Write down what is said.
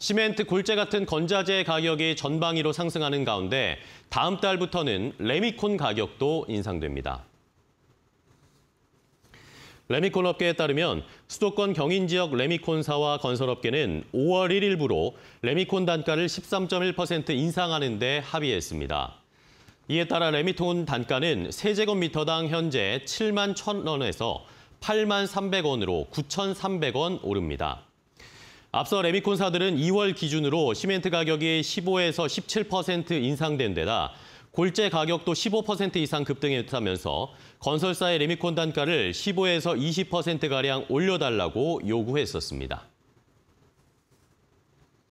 시멘트 골재 같은 건자재 가격이 전방위로 상승하는 가운데 다음 달부터는 레미콘 가격도 인상됩니다. 레미콘 업계에 따르면 수도권 경인 지역 레미콘사와 건설업계는 5월 1일부로 레미콘 단가를 13.1% 인상하는 데 합의했습니다. 이에 따라 레미톤 단가는 세제곱미터당 현재 7만 1,000원에서 8만 300원으로 9,300원 오릅니다. 앞서 레미콘사들은 2월 기준으로 시멘트 가격이 15에서 17% 인상된 데다 골재 가격도 15% 이상 급등했다면서 건설사의 레미콘 단가를 15에서 20%가량 올려달라고 요구했었습니다.